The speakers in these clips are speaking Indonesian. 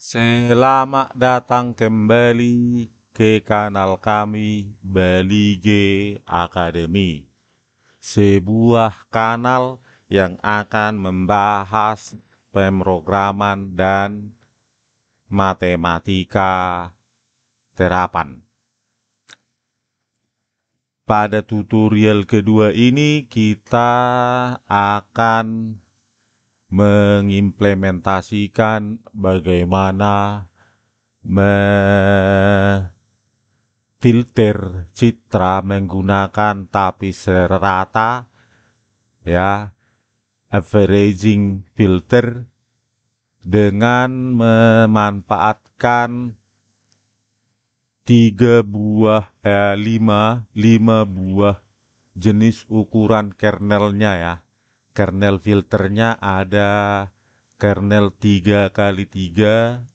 Selamat datang kembali ke kanal kami Bali G Academy. Sebuah kanal yang akan membahas pemrograman dan matematika terapan. Pada tutorial kedua ini kita akan mengimplementasikan bagaimana filter citra menggunakan tapis rata ya averaging filter dengan memanfaatkan tiga buah eh, lima lima buah jenis ukuran kernelnya ya kernel filternya ada kernel 3 kali 3,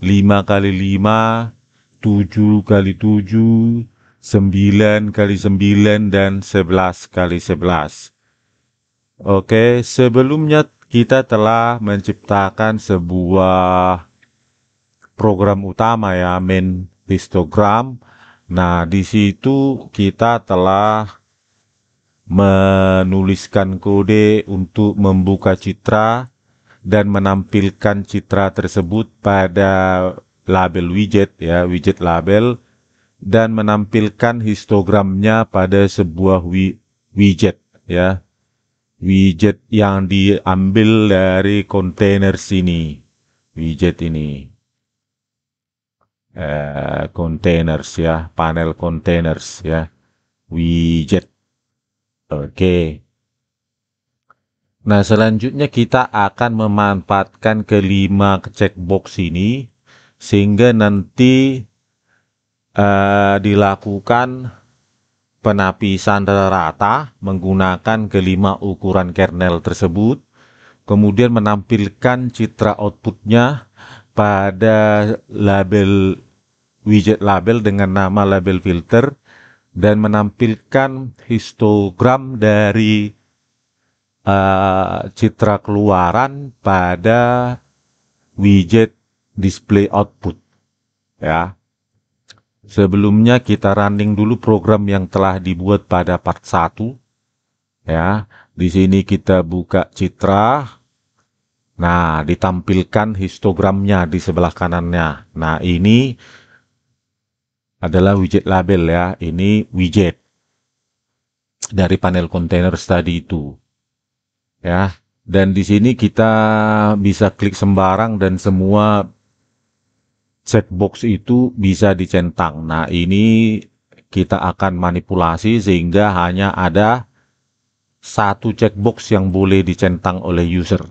5 kali 5, 7 kali 7, 9 kali 9, dan 11 kali 11. Oke, sebelumnya kita telah menciptakan sebuah program utama ya, main histogram. Nah, di situ kita telah menuliskan kode untuk membuka citra dan menampilkan citra tersebut pada label widget ya, widget label dan menampilkan histogramnya pada sebuah wi widget ya. Widget yang diambil dari kontainer sini. Widget ini. Eh, containers ya, panel containers ya. Widget Oke. Nah, selanjutnya kita akan memanfaatkan kelima checkbox ini sehingga nanti uh, dilakukan penapisan rata menggunakan kelima ukuran kernel tersebut kemudian menampilkan citra outputnya pada label widget label dengan nama label filter dan menampilkan histogram dari uh, citra keluaran pada widget display output. Ya. Sebelumnya kita running dulu program yang telah dibuat pada part 1. Ya, di sini kita buka citra. Nah, ditampilkan histogramnya di sebelah kanannya. Nah, ini adalah widget label ya. Ini widget dari panel container tadi itu. Ya, dan di sini kita bisa klik sembarang dan semua checkbox itu bisa dicentang. Nah, ini kita akan manipulasi sehingga hanya ada satu checkbox yang boleh dicentang oleh user.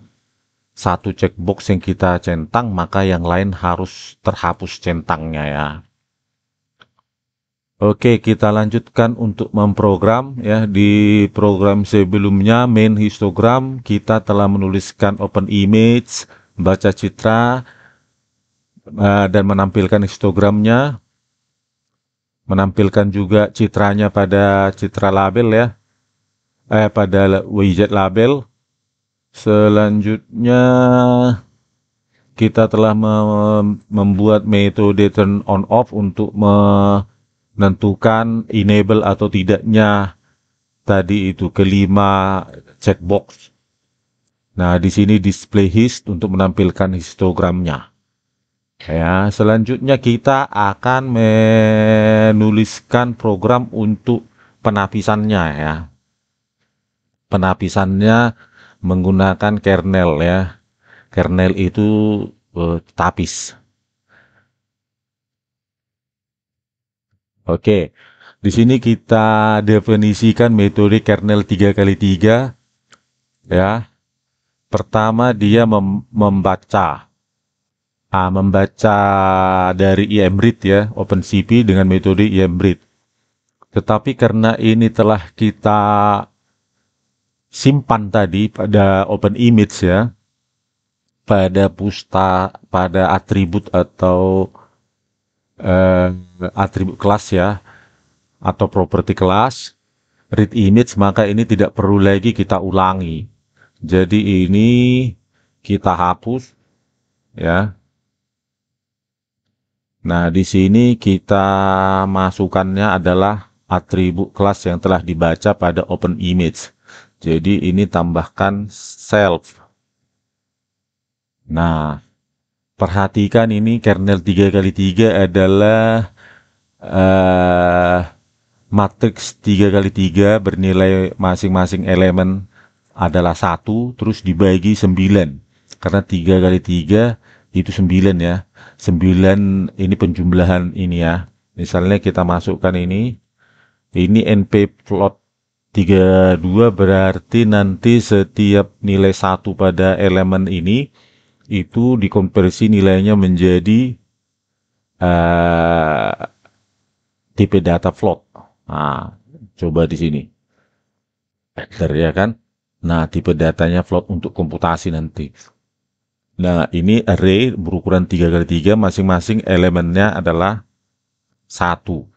Satu checkbox yang kita centang, maka yang lain harus terhapus centangnya ya. Oke, kita lanjutkan untuk memprogram ya. Di program sebelumnya main histogram kita telah menuliskan open image, baca citra eh, dan menampilkan histogramnya. Menampilkan juga citranya pada citra label ya. Eh pada widget label. Selanjutnya kita telah membuat metode turn on off untuk me menentukan enable atau tidaknya tadi itu kelima checkbox. Nah, di sini display hist untuk menampilkan histogramnya. Ya, selanjutnya kita akan menuliskan program untuk penapisannya ya. Penapisannya menggunakan kernel ya. Kernel itu eh, tapis. Oke. Di sini kita definisikan metode kernel 3 kali 3 ya. Pertama dia mem membaca ah, membaca dari IMRID ya, OpenCP dengan metode IMRID. Tetapi karena ini telah kita simpan tadi pada open image ya pada pusta pada atribut atau eh, atribut kelas ya atau properti kelas read image maka ini tidak perlu lagi kita ulangi. Jadi ini kita hapus ya. Nah, di sini kita masukkannya adalah atribut kelas yang telah dibaca pada open image. Jadi ini tambahkan self. Nah, perhatikan ini kernel 3 kali 3 adalah uh, eh, matriks 3 kali 3 bernilai masing-masing elemen adalah satu terus dibagi 9 karena 3 kali 3 itu 9 ya 9 ini penjumlahan ini ya misalnya kita masukkan ini ini NP plot 32 berarti nanti setiap nilai satu pada elemen ini itu dikonversi nilainya menjadi uh, tipe data float. Nah, coba di sini. Vector ya kan. Nah, tipe datanya float untuk komputasi nanti. Nah, ini array berukuran 3x3 masing-masing elemennya adalah satu.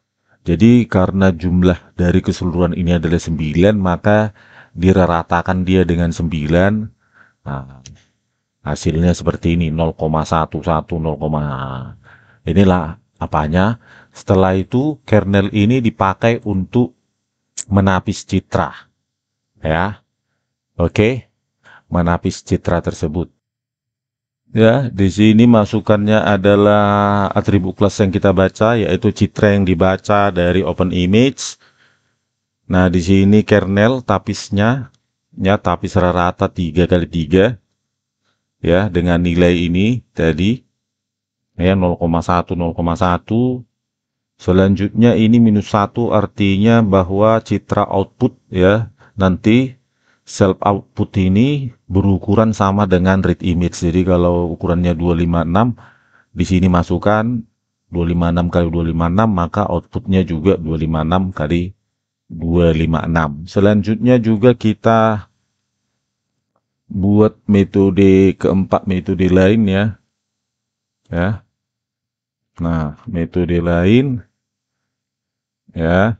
Jadi karena jumlah dari keseluruhan ini adalah 9, maka diratakan dia dengan 9. Nah, hasilnya seperti ini 0,11 0, inilah apanya setelah itu kernel ini dipakai untuk menapis citra ya oke menapis citra tersebut ya di sini masukannya adalah atribut kelas yang kita baca yaitu citra yang dibaca dari open image nah di sini kernel tapisnya ya tapis rata 3 kali 3 ya dengan nilai ini tadi ya 0,1 0,1 selanjutnya ini minus satu, artinya bahwa citra output ya nanti self output ini berukuran sama dengan read image jadi kalau ukurannya 256 di sini masukkan 256 kali 256 maka outputnya juga 256 kali 256 selanjutnya juga kita buat metode keempat metode lain ya. Ya. Nah, metode lain ya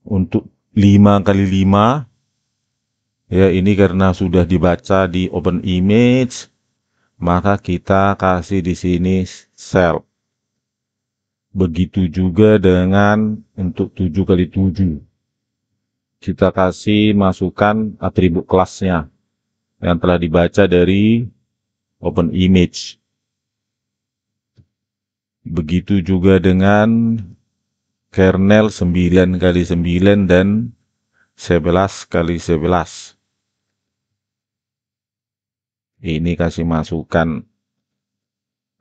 untuk 5 kali 5 ya ini karena sudah dibaca di open image maka kita kasih di sini sel. Begitu juga dengan untuk 7 kali 7 kita kasih masukan atribut kelasnya yang telah dibaca dari open image. Begitu juga dengan kernel 9 kali 9 dan 11 kali 11. Ini kasih masukan.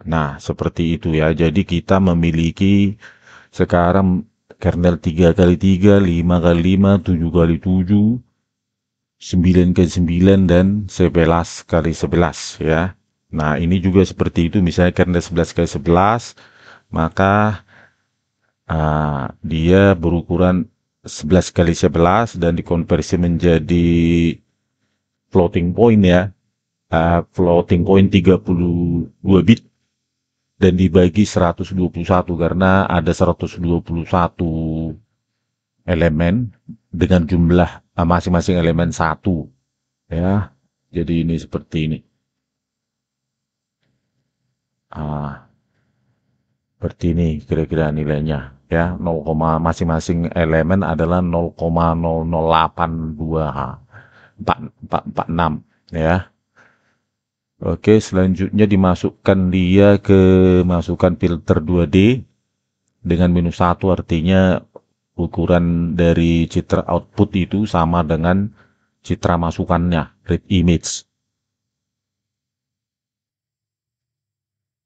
Nah, seperti itu ya. Jadi kita memiliki sekarang kernel 3 kali 3, 5 kali 5, 7 kali 7, 9 ke 9 dan 11 kali 11 ya. Nah ini juga seperti itu misalnya karena 11 kali 11 maka uh, dia berukuran 11 kali 11 dan dikonversi menjadi floating point ya. Uh, floating point 32 bit dan dibagi 121 karena ada 121 elemen dengan jumlah ah, masing-masing elemen satu ya jadi ini seperti ini ah, seperti ini kira-kira nilainya ya 0, masing-masing elemen adalah 0,0082 4446 ah, ya Oke, selanjutnya dimasukkan dia ke masukkan filter 2D dengan minus satu, artinya ukuran dari citra output itu sama dengan citra masukannya, read image.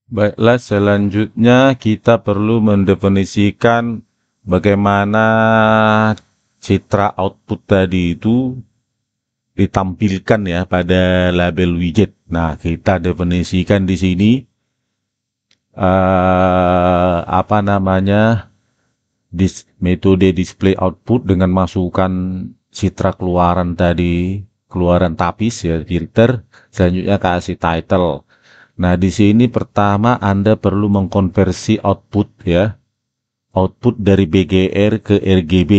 Baiklah, selanjutnya kita perlu mendefinisikan bagaimana citra output tadi itu ditampilkan ya pada label widget. Nah, kita definisikan di sini uh, apa namanya dis metode display output dengan masukkan citra keluaran tadi keluaran tapis ya filter selanjutnya kasih title nah di sini pertama anda perlu mengkonversi output ya output dari BGR ke RGB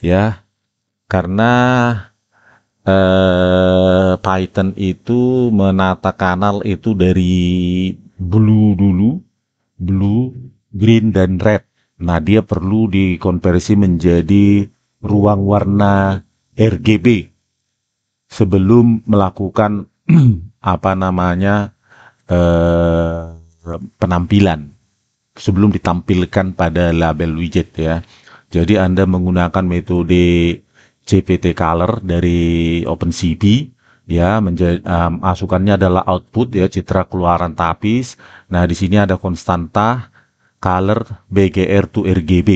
ya karena eh, Python itu menata kanal itu dari blue dulu blue green dan red Nah, dia perlu dikonversi menjadi ruang warna RGB sebelum melakukan apa namanya eh, penampilan sebelum ditampilkan pada label widget ya. Jadi Anda menggunakan metode CPT color dari OpenCV ya menjadi um, eh, asukannya adalah output ya citra keluaran tapis. Nah, di sini ada konstanta color BGR to RGB.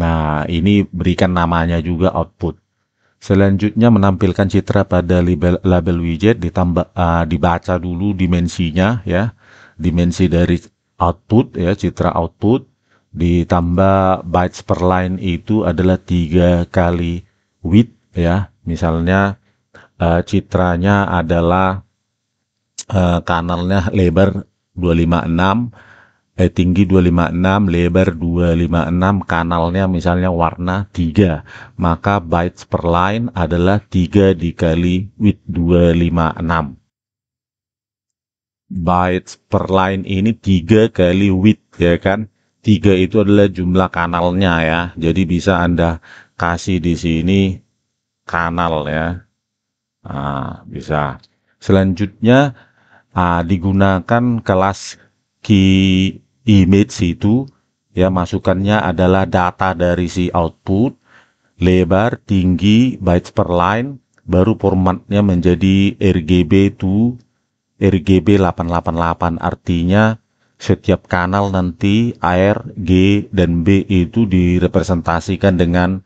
Nah, ini berikan namanya juga output. Selanjutnya menampilkan citra pada label, label widget ditambah uh, dibaca dulu dimensinya ya. Dimensi dari output ya, citra output ditambah bytes per line itu adalah tiga kali width ya. Misalnya uh, citranya adalah uh, kanalnya lebar 256 eh, tinggi 256, lebar 256, kanalnya misalnya warna 3, maka bytes per line adalah 3 dikali width 256. Bytes per line ini 3 kali width ya kan. 3 itu adalah jumlah kanalnya ya. Jadi bisa Anda kasih di sini kanal ya. Nah, bisa. Selanjutnya ah, digunakan kelas key image itu ya masukannya adalah data dari si output lebar tinggi bytes per line baru formatnya menjadi RGB to RGB 888 artinya setiap kanal nanti R G, dan B itu direpresentasikan dengan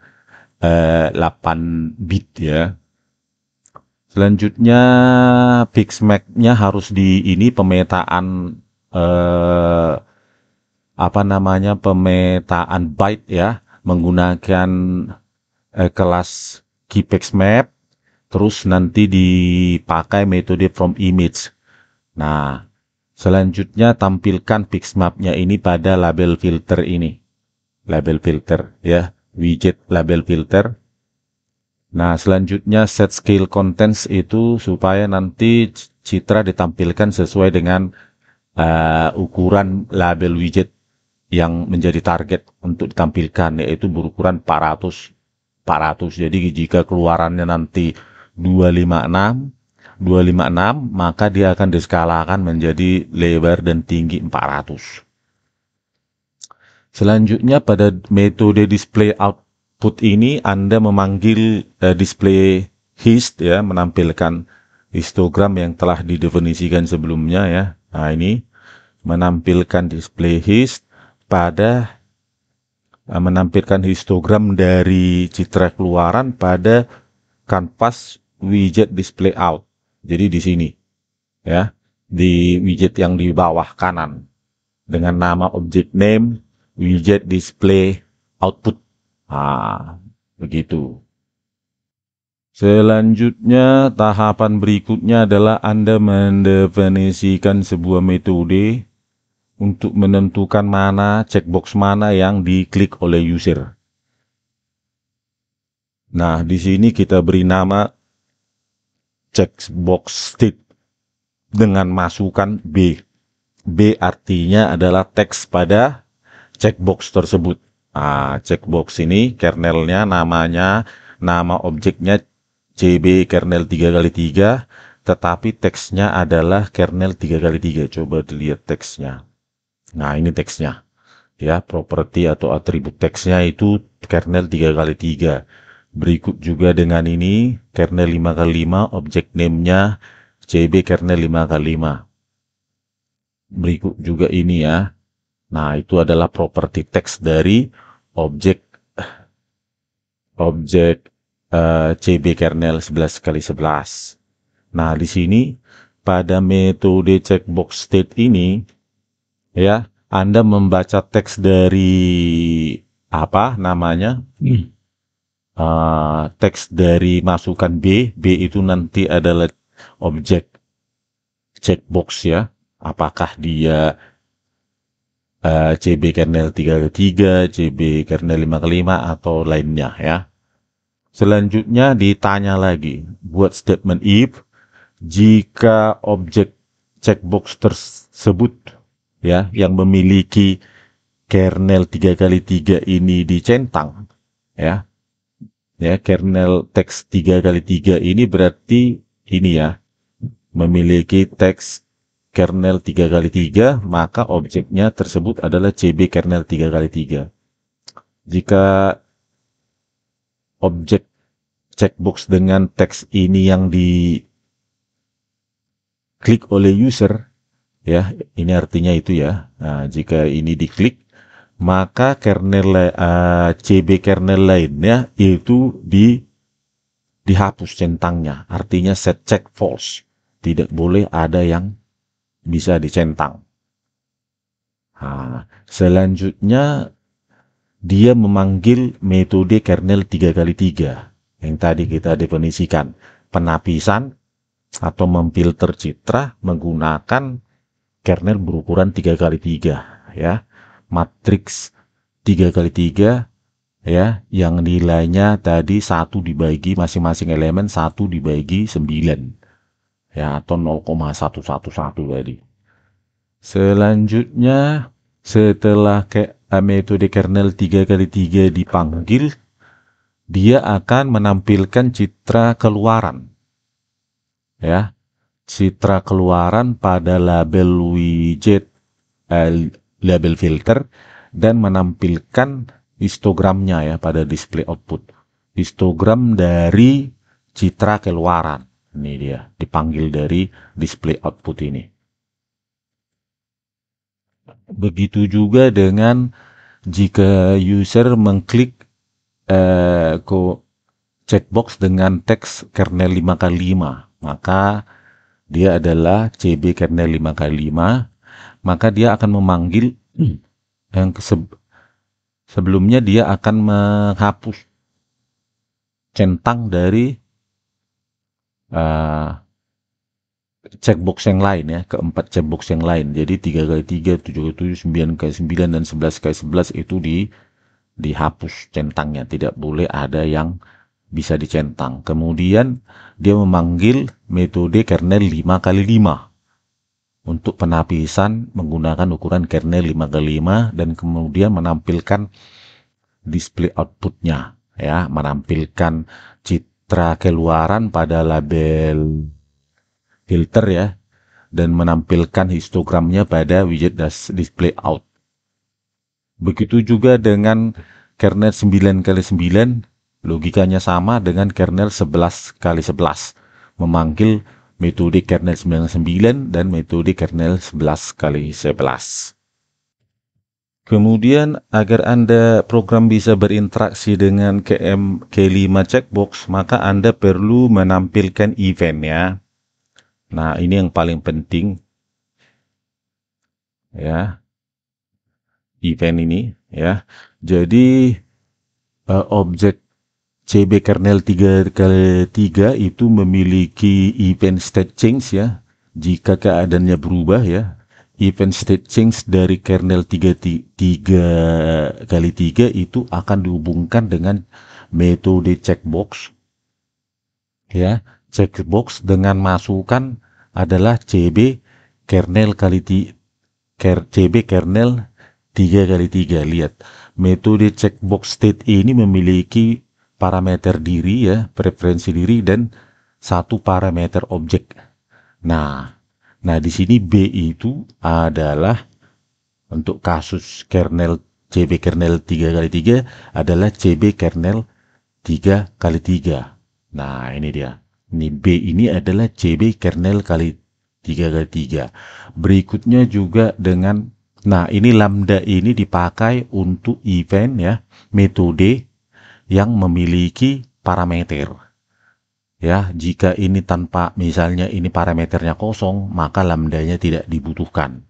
eh, 8 bit ya. Selanjutnya fix nya harus di ini pemetaan eh, apa namanya pemetaan byte ya menggunakan eh, kelas GPX map terus nanti dipakai metode from image. Nah, selanjutnya tampilkan pixmap mapnya ini pada label filter ini. Label filter ya, widget label filter. Nah, selanjutnya set scale contents itu supaya nanti citra ditampilkan sesuai dengan uh, ukuran label widget yang menjadi target untuk ditampilkan yaitu berukuran 400 400 jadi jika keluarannya nanti 256 256 maka dia akan diskalakan menjadi lebar dan tinggi 400 selanjutnya pada metode display output ini Anda memanggil eh, display hist ya menampilkan histogram yang telah didefinisikan sebelumnya ya nah ini menampilkan display hist pada eh, menampilkan histogram dari citra keluaran pada kanvas widget display out. Jadi di sini ya, di widget yang di bawah kanan dengan nama object name widget display output. Ah, begitu. Selanjutnya, tahapan berikutnya adalah Anda mendefinisikan sebuah metode untuk menentukan mana checkbox mana yang diklik oleh user. Nah, di sini kita beri nama checkbox state dengan masukan B. B artinya adalah teks pada checkbox tersebut. Nah, checkbox ini kernelnya namanya nama objeknya CB kernel 3 kali 3 tetapi teksnya adalah kernel 3 kali 3 Coba dilihat teksnya. Nah, ini teksnya. Ya, properti atau atribut teksnya itu kernel 3 kali 3 Berikut juga dengan ini, kernel 5 kali 5 object name-nya CB kernel 5 kali 5 Berikut juga ini ya. Nah, itu adalah properti teks dari objek objek uh, eh, CB kernel 11 kali 11. Nah, di sini pada metode checkbox state ini ya Anda membaca teks dari apa namanya hmm. uh, teks dari masukan B B itu nanti adalah objek checkbox ya apakah dia uh, eh, CB kernel 3 ke CB kernel 5 5, atau lainnya ya. Selanjutnya ditanya lagi, buat statement if, jika objek checkbox tersebut ya yang memiliki kernel 3 kali 3 ini dicentang ya ya kernel teks 3 kali 3 ini berarti ini ya memiliki teks kernel 3 kali 3 maka objeknya tersebut adalah CB kernel 3 kali 3 jika objek checkbox dengan teks ini yang di klik oleh user ya ini artinya itu ya nah, jika ini diklik maka kernel uh, eh, CB kernel lainnya itu di dihapus centangnya artinya set check false tidak boleh ada yang bisa dicentang nah, selanjutnya dia memanggil metode kernel tiga kali tiga yang tadi kita definisikan penapisan atau memfilter citra menggunakan kernel berukuran 3 kali 3 ya matriks 3 kali 3 ya yang nilainya tadi satu dibagi masing-masing elemen satu dibagi 9 ya atau 0,111 tadi selanjutnya setelah ke, eh, metode kernel 3 kali 3 dipanggil dia akan menampilkan citra keluaran ya citra keluaran pada label widget eh, label filter dan menampilkan histogramnya ya pada display output histogram dari citra keluaran ini dia dipanggil dari display output ini begitu juga dengan jika user mengklik eh, checkbox dengan teks kernel 5x5 maka dia adalah CB kernel 5 kali 5 maka dia akan memanggil yang se sebelumnya dia akan menghapus centang dari uh, checkbox yang lain ya keempat checkbox yang lain jadi 3 kali 3 7 kali 7 9 kali 9 dan 11 kali 11 itu di dihapus centangnya tidak boleh ada yang bisa dicentang. Kemudian dia memanggil metode kernel 5 kali 5 untuk penapisan menggunakan ukuran kernel 5 kali 5 dan kemudian menampilkan display outputnya ya menampilkan citra keluaran pada label filter ya dan menampilkan histogramnya pada widget display out begitu juga dengan kernel 9 kali 9 Logikanya sama dengan kernel 11 kali 11 memanggil metode kernel 99 dan metode kernel 11 kali 11. Kemudian agar Anda program bisa berinteraksi dengan KM K5 checkbox, maka Anda perlu menampilkan event ya. Nah, ini yang paling penting. Ya. Event ini ya. Jadi eh, objek CB kernel 3 kali 3 itu memiliki event state change ya. Jika keadaannya berubah ya, event state change dari kernel 3 3 kali 3 itu akan dihubungkan dengan metode checkbox. Ya, checkbox dengan masukan adalah CB kernel kali t, ker, CB kernel 3 kali 3 lihat metode checkbox state ini memiliki parameter diri ya, preferensi diri dan satu parameter objek. Nah, nah di sini B itu adalah untuk kasus kernel CB kernel 3 kali 3 adalah CB kernel 3 kali 3. Nah, ini dia. Ini B ini adalah CB kernel kali 3 kali 3. Berikutnya juga dengan Nah, ini lambda ini dipakai untuk event ya, metode yang memiliki parameter. Ya, jika ini tanpa misalnya ini parameternya kosong, maka lambdanya tidak dibutuhkan.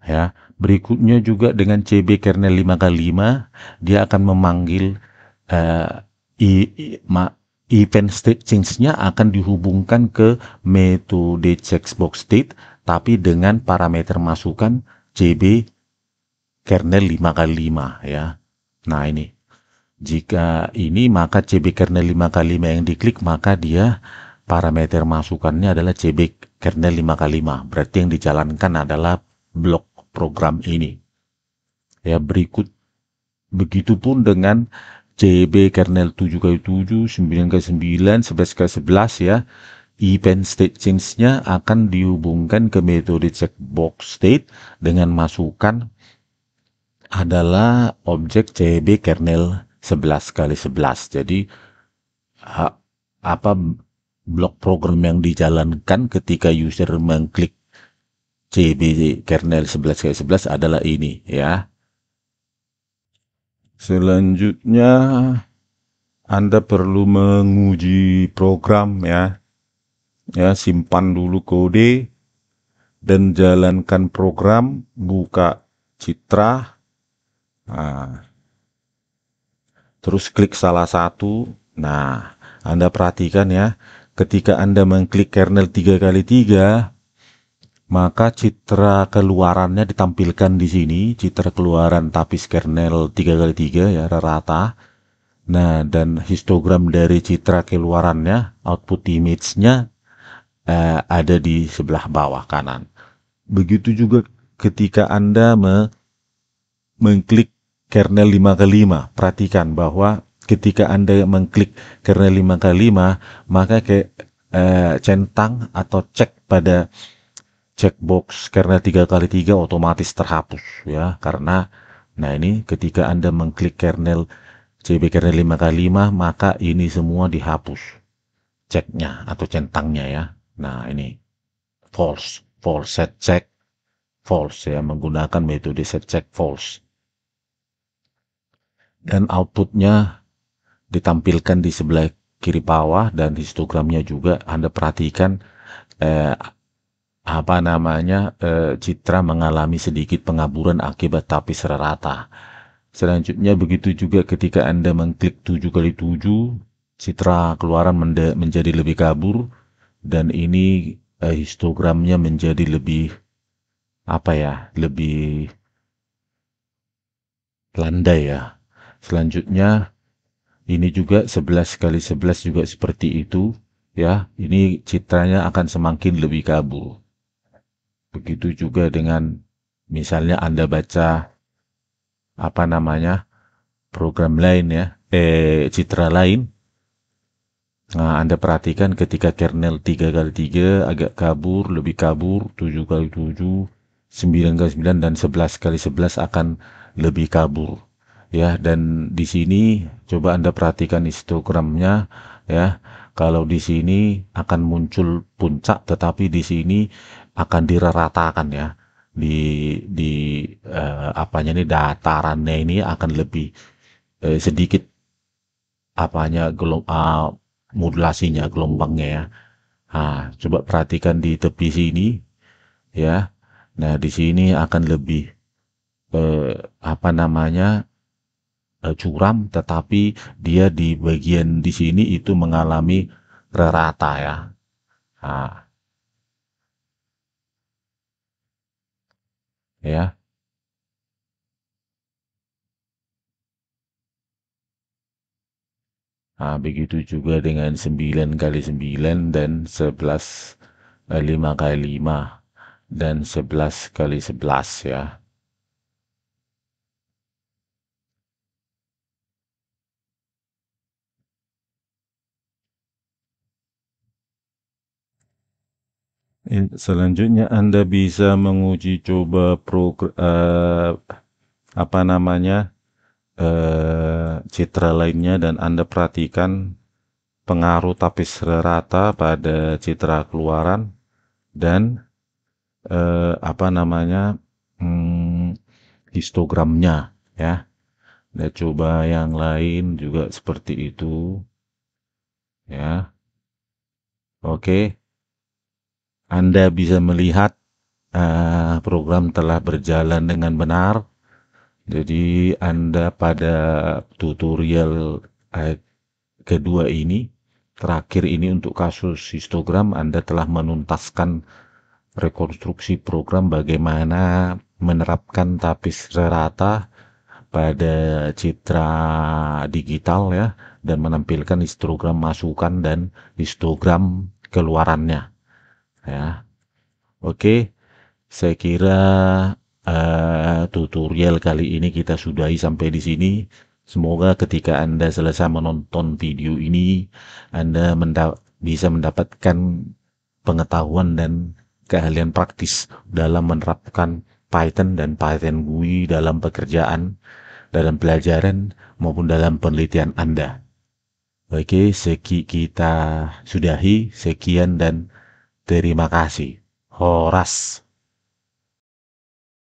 Ya, berikutnya juga dengan CB kernel 5 x 5, dia akan memanggil uh, i, i, ma, event state change-nya akan dihubungkan ke metode checkbox state tapi dengan parameter masukan CB kernel 5 x 5 ya. Nah, ini jika ini maka CB kernel 5 x 5 yang diklik maka dia parameter masukannya adalah CB kernel 5 x 5. Berarti yang dijalankan adalah blok program ini. Ya berikut begitupun dengan CB kernel 7 x 7, 9 x 9, 11 x 11 ya. Event state change-nya akan dihubungkan ke metode checkbox state dengan masukan adalah objek CB kernel 11 kali 11. Jadi apa blok program yang dijalankan ketika user mengklik CB kernel 11 kali 11 adalah ini ya. Selanjutnya Anda perlu menguji program ya. Ya, simpan dulu kode dan jalankan program buka citra. Nah, terus klik salah satu. Nah, Anda perhatikan ya, ketika Anda mengklik kernel 3 kali 3 maka citra keluarannya ditampilkan di sini, citra keluaran tapis kernel 3 kali 3 ya rata. Nah, dan histogram dari citra keluarannya, output image-nya eh, ada di sebelah bawah kanan. Begitu juga ketika Anda me mengklik kernel 5 ke 5. Perhatikan bahwa ketika Anda mengklik kernel 5 ke 5, maka ke, eh, centang atau cek pada checkbox kernel 3 kali 3 otomatis terhapus ya karena nah ini ketika Anda mengklik kernel CB kernel 5 kali 5 maka ini semua dihapus ceknya atau centangnya ya. Nah, ini false, false set check false ya menggunakan metode set check false dan outputnya ditampilkan di sebelah kiri bawah dan histogramnya juga Anda perhatikan eh, apa namanya eh, citra mengalami sedikit pengaburan akibat tapis rata. Selanjutnya begitu juga ketika Anda mengklik 7 kali 7 citra keluaran menjadi lebih kabur dan ini eh, histogramnya menjadi lebih apa ya, lebih landai ya. Selanjutnya ini juga 11 kali 11 juga seperti itu ya. Ini citranya akan semakin lebih kabur. Begitu juga dengan misalnya Anda baca apa namanya? program lain ya, eh citra lain. Nah, Anda perhatikan ketika kernel 3 kali 3 agak kabur, lebih kabur, 7 kali 7, 9 kali 9 dan 11 kali 11 akan lebih kabur ya dan di sini coba Anda perhatikan histogramnya ya. Kalau di sini akan muncul puncak tetapi di sini akan diratakan ya. Di di eh, apanya ini datarannya ini akan lebih eh, sedikit apanya gelom uh, modulasinya gelombangnya ya. Nah, coba perhatikan di tepi sini ya. Nah, di sini akan lebih eh, apa namanya Eh, curam tetapi dia di bagian di sini itu mengalami rata ya. Nah. Ya. Nah, begitu juga dengan 9 kali 9 dan 11 5 eh, kali 5 dan 11 kali 11 ya. Selanjutnya Anda bisa menguji coba pro uh, eh, apa namanya uh, citra lainnya dan Anda perhatikan pengaruh tapis rata pada citra keluaran dan uh, apa namanya hmm, histogramnya ya. Anda coba yang lain juga seperti itu ya. Oke. Okay. Anda bisa melihat uh, program telah berjalan dengan benar. Jadi Anda pada tutorial eh, kedua ini, terakhir ini untuk kasus histogram Anda telah menuntaskan rekonstruksi program bagaimana menerapkan tapis rata pada citra digital ya dan menampilkan histogram masukan dan histogram keluarannya ya. Oke, saya kira uh, tutorial kali ini kita sudahi sampai di sini. Semoga ketika Anda selesai menonton video ini, Anda menda bisa mendapatkan pengetahuan dan keahlian praktis dalam menerapkan Python dan Python GUI dalam pekerjaan, dalam pelajaran, maupun dalam penelitian Anda. Oke, seki kita sudahi. Sekian dan Terima kasih. Horas.